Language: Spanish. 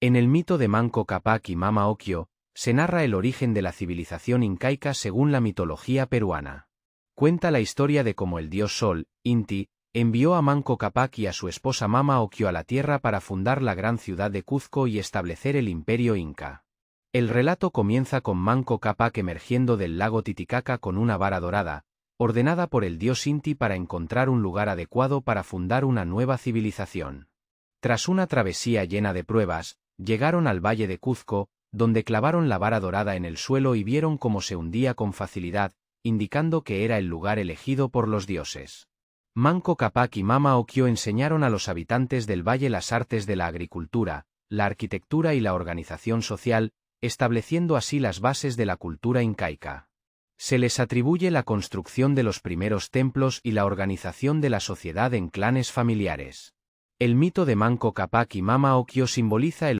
En el mito de Manco Capac y Mama Occhio, se narra el origen de la civilización incaica según la mitología peruana. Cuenta la historia de cómo el dios Sol, Inti, envió a Manco Capac y a su esposa Mama Occhio a la tierra para fundar la gran ciudad de Cuzco y establecer el imperio inca. El relato comienza con Manco Capac emergiendo del lago Titicaca con una vara dorada, ordenada por el dios Inti para encontrar un lugar adecuado para fundar una nueva civilización. Tras una travesía llena de pruebas, Llegaron al valle de Cuzco, donde clavaron la vara dorada en el suelo y vieron cómo se hundía con facilidad, indicando que era el lugar elegido por los dioses. Manco Capac y Mama Okio enseñaron a los habitantes del valle las artes de la agricultura, la arquitectura y la organización social, estableciendo así las bases de la cultura incaica. Se les atribuye la construcción de los primeros templos y la organización de la sociedad en clanes familiares. El mito de Manco Capac y Mama Okio simboliza el